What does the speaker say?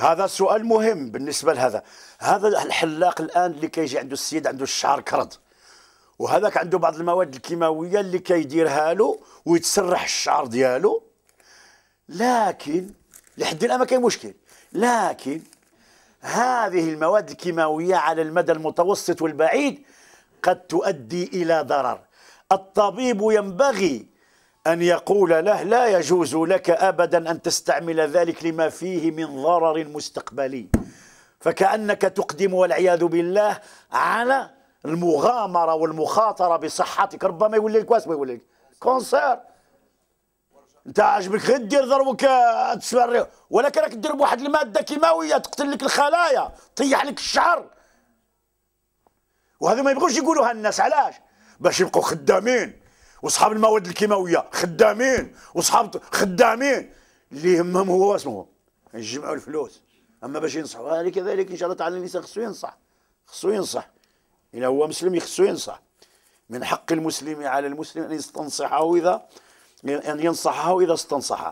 هذا سؤال مهم بالنسبه لهذا هذا الحلاق الان اللي كيجي عنده السيد عنده الشعر كرد وهذاك عنده بعض المواد الكيماويه اللي كيديرها له ويتسرح الشعر ديالو لكن لحد الان ما كاين مشكل لكن هذه المواد الكيماويه على المدى المتوسط والبعيد قد تؤدي الى ضرر الطبيب ينبغي أن يقول له لا يجوز لك أبدا أن تستعمل ذلك لما فيه من ضرر مستقبلي فكأنك تقدم والعياذ بالله على المغامرة والمخاطرة بصحتك ربما يولي لك واسم يولي لك كونسير انت عاجبك غير دير ضربك ولكن راك دير بواحد الماده كيماويه تقتل لك الخلايا طيح لك الشعر وهذا ما يبغوش يقولوها الناس علاش باش يبقوا خدامين واصحاب المواد الكيماويه خدامين واصحاب خدامين اللي يهمهم هو اسمه يجمعوا الفلوس اما باش ينصحوا هذه كذلك ان شاء الله تعالى الانسان خصو ينصح خصو ينصح الا هو مسلم يخصو ينصح من حق المسلم على المسلم ان يستنصحه اذا ان ينصحه اذا استنصحه